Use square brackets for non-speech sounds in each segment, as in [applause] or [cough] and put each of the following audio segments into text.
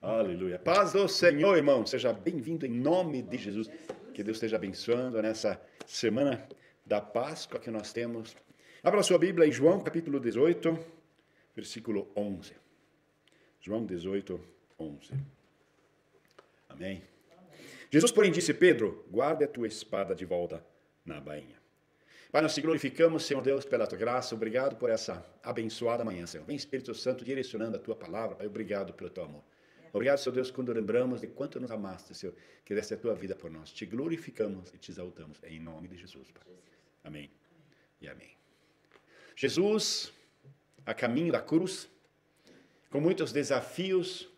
Aleluia. Paz do Senhor, irmão. Seja bem-vindo em nome de Jesus. Que Deus esteja abençoando nessa semana da Páscoa que nós temos. Abra sua Bíblia em João, capítulo 18, versículo 11. João 18, 11. Amém. Jesus, porém, disse: Pedro, guarda a tua espada de volta na bainha. Pai, nós te glorificamos, Senhor Deus, pela tua graça. Obrigado por essa abençoada manhã, Senhor. Vem Espírito Santo direcionando a tua palavra. Pai, obrigado pelo teu amor. Obrigado, Senhor Deus, quando lembramos de quanto nos amaste, Senhor, que deste a tua vida por nós. Te glorificamos e te exaltamos. Em nome de Jesus, Pai. Amém e amém. Jesus, a caminho da cruz, com muitos desafios,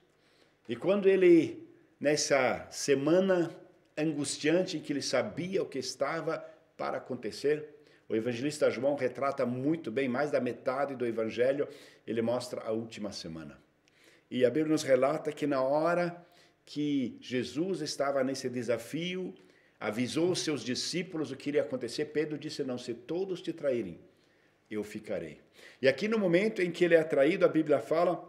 e quando ele, nessa semana angustiante em que ele sabia o que estava para acontecer, o evangelista João retrata muito bem, mais da metade do evangelho, ele mostra a última semana. E a Bíblia nos relata que na hora que Jesus estava nesse desafio, avisou os seus discípulos o que iria acontecer, Pedro disse: Não, se todos te traírem, eu ficarei. E aqui no momento em que ele é traído, a Bíblia fala,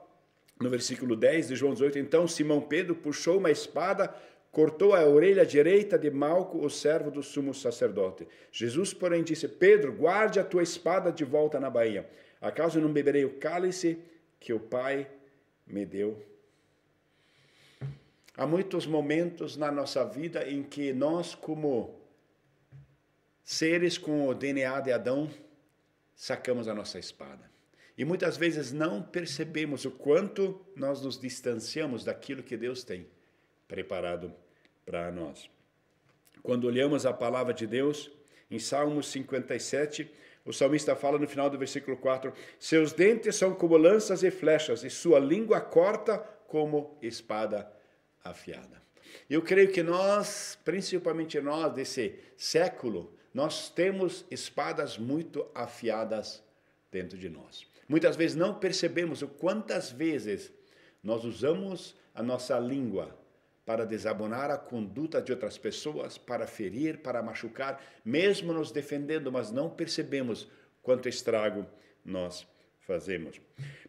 no versículo 10 de João 18: Então Simão Pedro puxou uma espada, cortou a orelha direita de Malco, o servo do sumo sacerdote. Jesus, porém, disse: Pedro, guarde a tua espada de volta na baía. Acaso não beberei o cálice que o Pai me deu? Há muitos momentos na nossa vida em que nós, como seres com o DNA de Adão, sacamos a nossa espada. E muitas vezes não percebemos o quanto nós nos distanciamos daquilo que Deus tem preparado para nós. Quando olhamos a palavra de Deus, em Salmos 57, o salmista fala no final do versículo 4: Seus dentes são como lanças e flechas, e sua língua corta como espada afiada. Eu creio que nós, principalmente nós desse século, nós temos espadas muito afiadas dentro de nós. Muitas vezes não percebemos o quantas vezes nós usamos a nossa língua para desabonar a conduta de outras pessoas, para ferir, para machucar, mesmo nos defendendo, mas não percebemos quanto estrago nós fazemos.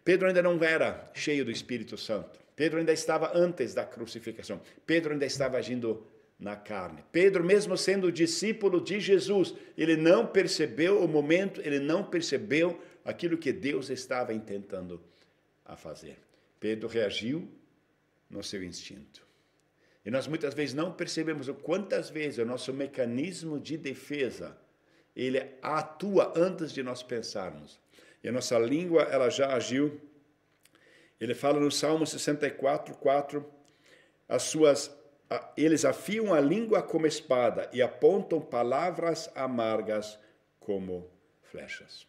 Pedro ainda não era cheio do Espírito Santo. Pedro ainda estava antes da crucificação. Pedro ainda estava agindo na carne. Pedro, mesmo sendo discípulo de Jesus, ele não percebeu o momento, ele não percebeu aquilo que Deus estava intentando a fazer. Pedro reagiu no seu instinto. E nós muitas vezes não percebemos o quantas vezes o nosso mecanismo de defesa ele atua antes de nós pensarmos. E a nossa língua ela já agiu. Ele fala no Salmo 64, 4, as suas eles afiam a língua como espada e apontam palavras amargas como flechas.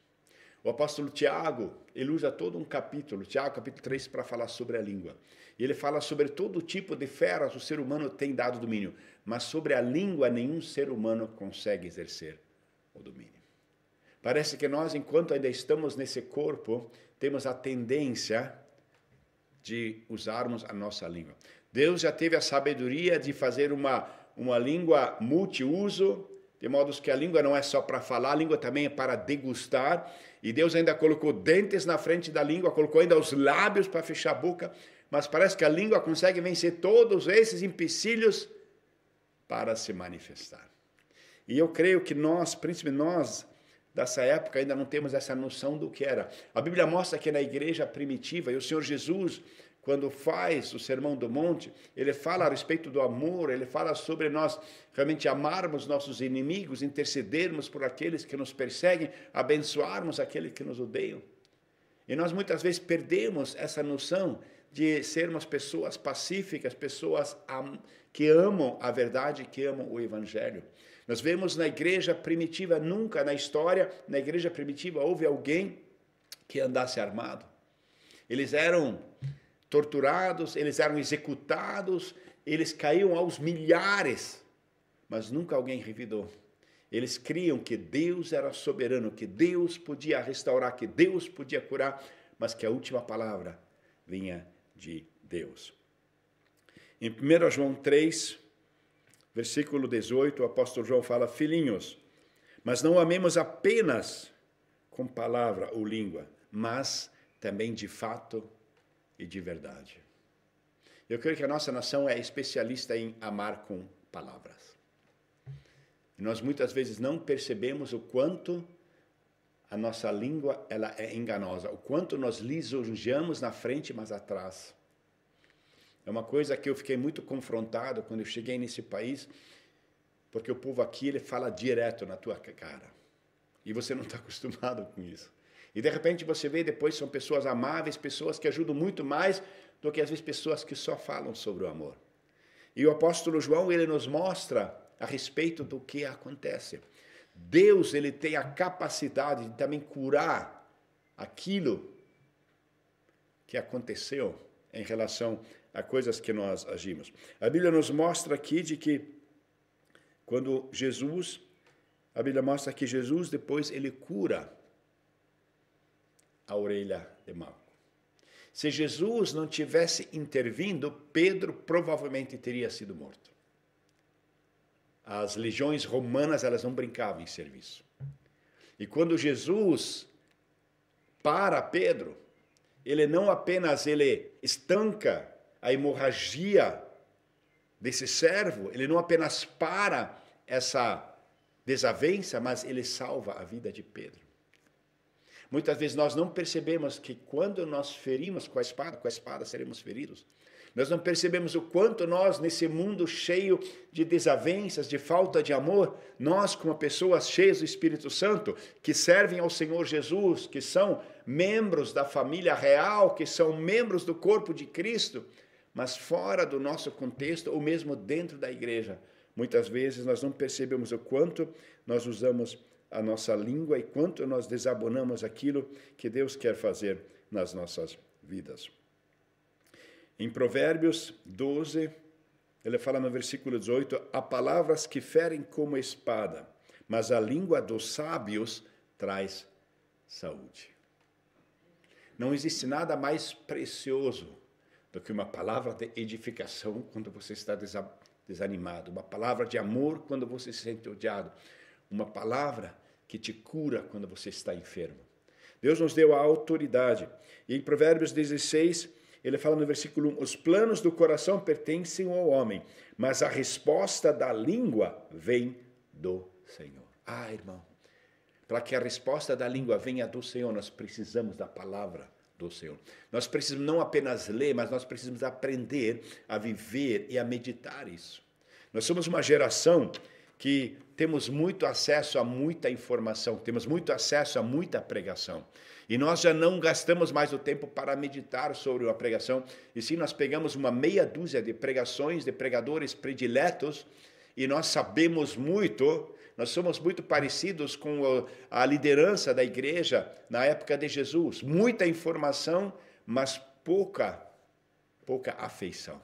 O apóstolo Tiago, ele usa todo um capítulo, Tiago capítulo 3, para falar sobre a língua. E ele fala sobre todo tipo de feras o ser humano tem dado domínio, mas sobre a língua nenhum ser humano consegue exercer o domínio. Parece que nós, enquanto ainda estamos nesse corpo, temos a tendência de usarmos a nossa língua. Deus já teve a sabedoria de fazer uma, uma língua multiuso, de modo que a língua não é só para falar, a língua também é para degustar. E Deus ainda colocou dentes na frente da língua, colocou ainda os lábios para fechar a boca mas parece que a língua consegue vencer todos esses empecilhos para se manifestar. E eu creio que nós, principalmente nós dessa época, ainda não temos essa noção do que era. A Bíblia mostra que na igreja primitiva, e o Senhor Jesus, quando faz o Sermão do Monte, ele fala a respeito do amor, ele fala sobre nós realmente amarmos nossos inimigos, intercedermos por aqueles que nos perseguem, abençoarmos aqueles que nos odeiam. E nós muitas vezes perdemos essa noção de sermos pessoas pacíficas, pessoas que amam a verdade, que amam o evangelho. Nós vemos na igreja primitiva, nunca na história, na igreja primitiva houve alguém que andasse armado. Eles eram torturados, eles eram executados, eles caíam aos milhares, mas nunca alguém revidou. Eles criam que Deus era soberano, que Deus podia restaurar, que Deus podia curar, mas que a última palavra vinha de Deus. Em 1 João 3, versículo 18, o apóstolo João fala: Filhinhos, mas não amemos apenas com palavra ou língua, mas também de fato e de verdade. Eu creio que a nossa nação é especialista em amar com palavras. nós muitas vezes não percebemos o quanto a nossa língua ela é enganosa. O quanto nós lisonjeamos na frente, mas atrás. É uma coisa que eu fiquei muito confrontado quando eu cheguei nesse país, porque o povo aqui ele fala direto na tua cara. E você não está [laughs] acostumado com isso. E de repente você vê depois são pessoas amáveis, pessoas que ajudam muito mais do que às vezes pessoas que só falam sobre o amor. E o apóstolo João ele nos mostra a respeito do que acontece. Deus ele tem a capacidade de também curar aquilo que aconteceu em relação a coisas que nós agimos. A Bíblia nos mostra aqui de que quando Jesus, a Bíblia mostra que Jesus depois ele cura a orelha de Malco. Se Jesus não tivesse intervindo, Pedro provavelmente teria sido morto as legiões romanas elas não brincavam em serviço. E quando Jesus para Pedro, ele não apenas ele estanca a hemorragia desse servo, ele não apenas para essa desavença, mas ele salva a vida de Pedro. Muitas vezes nós não percebemos que quando nós ferimos com a espada, com a espada seremos feridos. Nós não percebemos o quanto nós, nesse mundo cheio de desavenças, de falta de amor, nós, como pessoas cheias do Espírito Santo, que servem ao Senhor Jesus, que são membros da família real, que são membros do corpo de Cristo, mas fora do nosso contexto ou mesmo dentro da igreja, muitas vezes nós não percebemos o quanto nós usamos a nossa língua e quanto nós desabonamos aquilo que Deus quer fazer nas nossas vidas. Em Provérbios 12, ele fala no versículo 18: há palavras que ferem como espada, mas a língua dos sábios traz saúde. Não existe nada mais precioso do que uma palavra de edificação quando você está desanimado, uma palavra de amor quando você se sente odiado, uma palavra que te cura quando você está enfermo. Deus nos deu a autoridade. E em Provérbios 16, ele fala no versículo 1: Os planos do coração pertencem ao homem, mas a resposta da língua vem do Senhor. Ah, irmão, para que a resposta da língua venha do Senhor, nós precisamos da palavra do Senhor. Nós precisamos não apenas ler, mas nós precisamos aprender a viver e a meditar isso. Nós somos uma geração que temos muito acesso a muita informação, temos muito acesso a muita pregação. E nós já não gastamos mais o tempo para meditar sobre a pregação, e sim nós pegamos uma meia dúzia de pregações de pregadores prediletos e nós sabemos muito, nós somos muito parecidos com a liderança da igreja na época de Jesus, muita informação, mas pouca pouca afeição.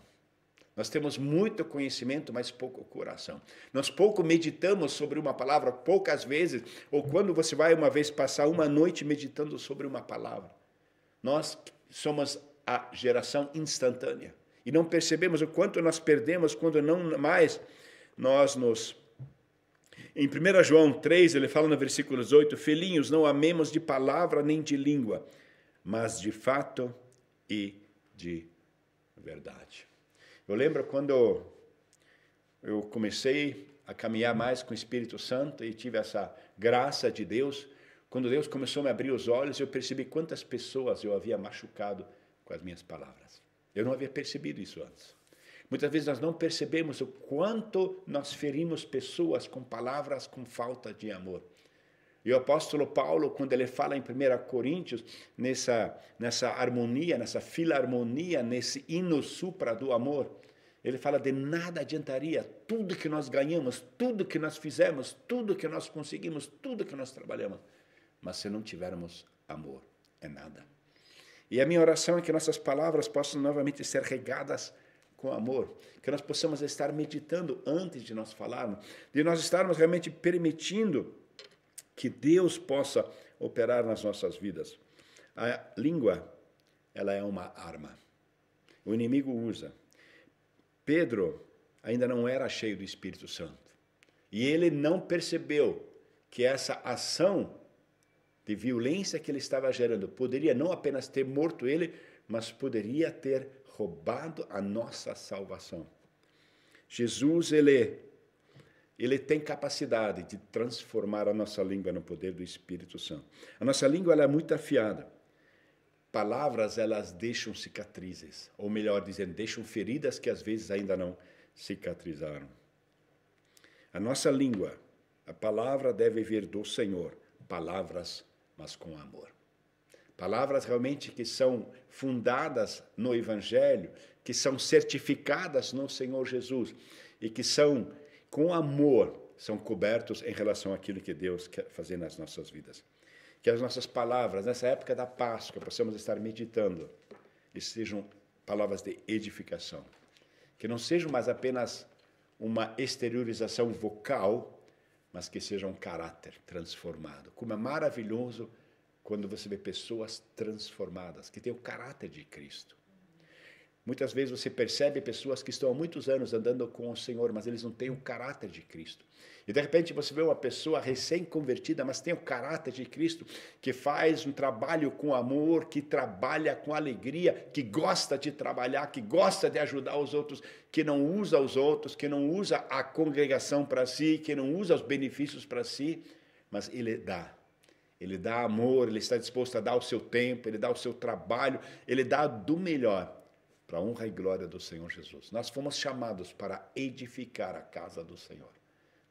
Nós temos muito conhecimento, mas pouco coração. Nós pouco meditamos sobre uma palavra, poucas vezes, ou quando você vai uma vez passar uma noite meditando sobre uma palavra. Nós somos a geração instantânea e não percebemos o quanto nós perdemos quando não mais nós nos em 1 João 3, ele fala no versículo 18: Filhinhos, não amemos de palavra nem de língua, mas de fato e de verdade. Eu lembro quando eu comecei a caminhar mais com o Espírito Santo e tive essa graça de Deus. Quando Deus começou a me abrir os olhos, eu percebi quantas pessoas eu havia machucado com as minhas palavras. Eu não havia percebido isso antes. Muitas vezes nós não percebemos o quanto nós ferimos pessoas com palavras com falta de amor. E o apóstolo Paulo, quando ele fala em 1 Coríntios, nessa, nessa harmonia, nessa filarmonia, nesse hino supra do amor, ele fala de nada adiantaria tudo que nós ganhamos, tudo que nós fizemos, tudo que nós conseguimos, tudo que nós trabalhamos, mas se não tivermos amor, é nada. E a minha oração é que nossas palavras possam novamente ser regadas com amor, que nós possamos estar meditando antes de nós falarmos, de nós estarmos realmente permitindo que Deus possa operar nas nossas vidas. A língua, ela é uma arma. O inimigo usa. Pedro ainda não era cheio do Espírito Santo. E ele não percebeu que essa ação de violência que ele estava gerando poderia não apenas ter morto ele, mas poderia ter roubado a nossa salvação. Jesus, ele ele tem capacidade de transformar a nossa língua no poder do Espírito Santo. A nossa língua ela é muito afiada. Palavras elas deixam cicatrizes, ou melhor dizendo, deixam feridas que às vezes ainda não cicatrizaram. A nossa língua, a palavra deve vir do Senhor, palavras, mas com amor. Palavras realmente que são fundadas no Evangelho, que são certificadas no Senhor Jesus e que são com amor, são cobertos em relação àquilo que Deus quer fazer nas nossas vidas. Que as nossas palavras, nessa época da Páscoa, possamos estar meditando e sejam palavras de edificação. Que não sejam mais apenas uma exteriorização vocal, mas que seja um caráter transformado. Como é maravilhoso quando você vê pessoas transformadas, que têm o caráter de Cristo. Muitas vezes você percebe pessoas que estão há muitos anos andando com o Senhor, mas eles não têm o caráter de Cristo. E de repente você vê uma pessoa recém-convertida, mas tem o caráter de Cristo, que faz um trabalho com amor, que trabalha com alegria, que gosta de trabalhar, que gosta de ajudar os outros, que não usa os outros, que não usa a congregação para si, que não usa os benefícios para si, mas ele dá. Ele dá amor, ele está disposto a dar o seu tempo, ele dá o seu trabalho, ele dá do melhor para a honra e glória do Senhor Jesus. Nós fomos chamados para edificar a casa do Senhor.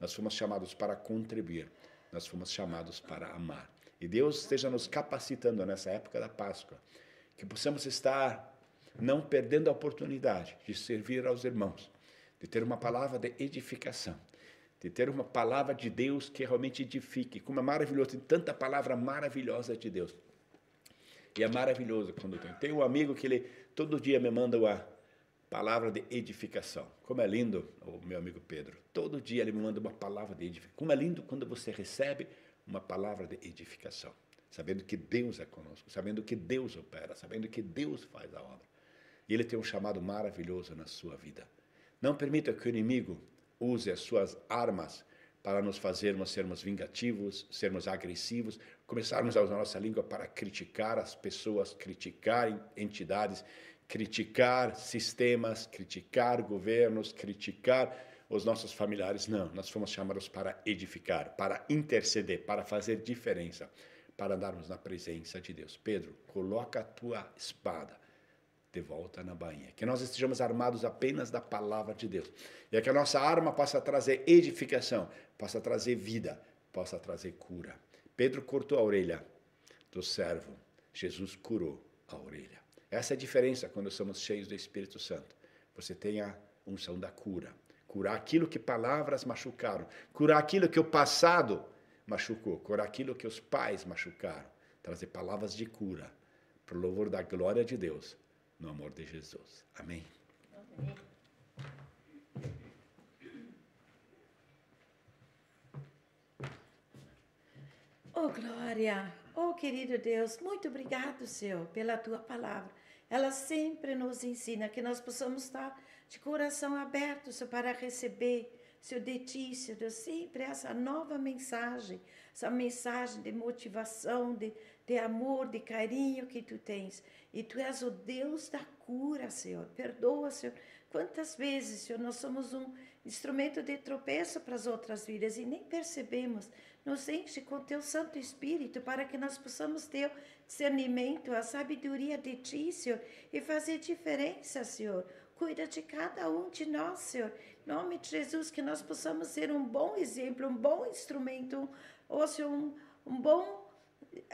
Nós fomos chamados para contribuir. Nós fomos chamados para amar. E Deus esteja nos capacitando nessa época da Páscoa, que possamos estar não perdendo a oportunidade de servir aos irmãos, de ter uma palavra de edificação, de ter uma palavra de Deus que realmente edifique. Como é maravilhoso, tem tanta palavra maravilhosa de Deus. E é maravilhoso quando tem. Tem um amigo que ele todo dia me manda uma palavra de edificação. Como é lindo, o meu amigo Pedro. Todo dia ele me manda uma palavra de edificação. Como é lindo quando você recebe uma palavra de edificação, sabendo que Deus é conosco, sabendo que Deus opera, sabendo que Deus faz a obra. E ele tem um chamado maravilhoso na sua vida. Não permita que o inimigo use as suas armas para nos fazermos sermos vingativos, sermos agressivos, começarmos a usar nossa língua para criticar as pessoas, criticar entidades, criticar sistemas, criticar governos, criticar os nossos familiares. Não, nós fomos chamados para edificar, para interceder, para fazer diferença, para andarmos na presença de Deus. Pedro, coloca a tua espada de volta na bainha. Que nós estejamos armados apenas da palavra de Deus. E é que a nossa arma possa trazer edificação, possa trazer vida, possa trazer cura. Pedro cortou a orelha do servo, Jesus curou a orelha. Essa é a diferença quando somos cheios do Espírito Santo. Você tem a unção da cura. Curar aquilo que palavras machucaram, curar aquilo que o passado machucou, curar aquilo que os pais machucaram. Trazer palavras de cura, para o louvor da glória de Deus no amor de Jesus. Amém. Amém. Oh, Glória! Oh, querido Deus, muito obrigado, Senhor, pela tua palavra. Ela sempre nos ensina que nós possamos estar de coração aberto, Senhor, para receber Senhor, de ti, Senhor Deus, sempre essa nova mensagem, essa mensagem de motivação, de, de amor, de carinho que tu tens. E tu és o Deus da cura, Senhor. Perdoa, Senhor. Quantas vezes, Senhor, nós somos um instrumento de tropeço para as outras vidas e nem percebemos. Nos enche com teu Santo Espírito para que nós possamos ter o discernimento, a sabedoria de ti, Senhor, e fazer diferença, Senhor. Cuida de cada um de nós, Senhor. Em nome de Jesus, que nós possamos ser um bom exemplo, um bom instrumento, ou Senhor, um, um bom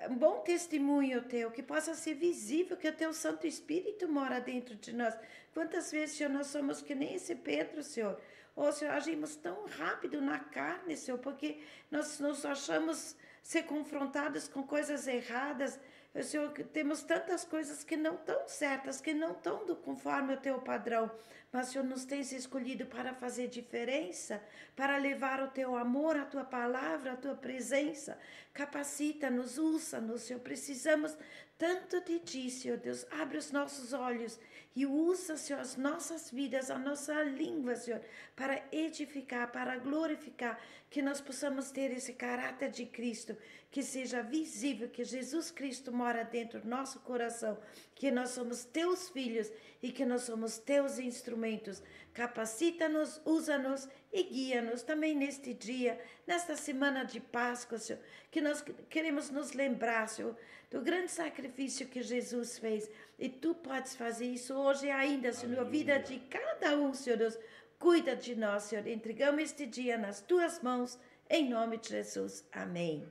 um bom testemunho teu, que possa ser visível que o teu Santo Espírito mora dentro de nós. Quantas vezes, Senhor, nós somos que nem esse Pedro, Senhor. Ou, Senhor, agimos tão rápido na carne, Senhor, porque nós nos achamos ser confrontados com coisas erradas, Senhor, temos tantas coisas que não estão certas, que não estão conforme o teu padrão, mas o Senhor nos tens escolhido para fazer diferença, para levar o teu amor, a tua palavra, a tua presença. Capacita-nos, usa-nos, Senhor. Precisamos tanto de ti, Senhor Deus. Abre os nossos olhos e usa, Senhor, as nossas vidas, a nossa língua, Senhor, para edificar, para glorificar, que nós possamos ter esse caráter de Cristo, que seja visível que Jesus Cristo mora dentro do nosso coração, que nós somos teus filhos e que nós somos teus instrumentos. Capacita-nos, usa-nos e guia-nos também neste dia, nesta semana de Páscoa, Senhor, que nós queremos nos lembrar, Senhor, do grande sacrifício que Jesus fez. E tu podes fazer isso hoje ainda, Senhor, na vida de cada um, Senhor Deus. Cuida de nós, Senhor. Entregamos este dia nas tuas mãos, em nome de Jesus. Amém.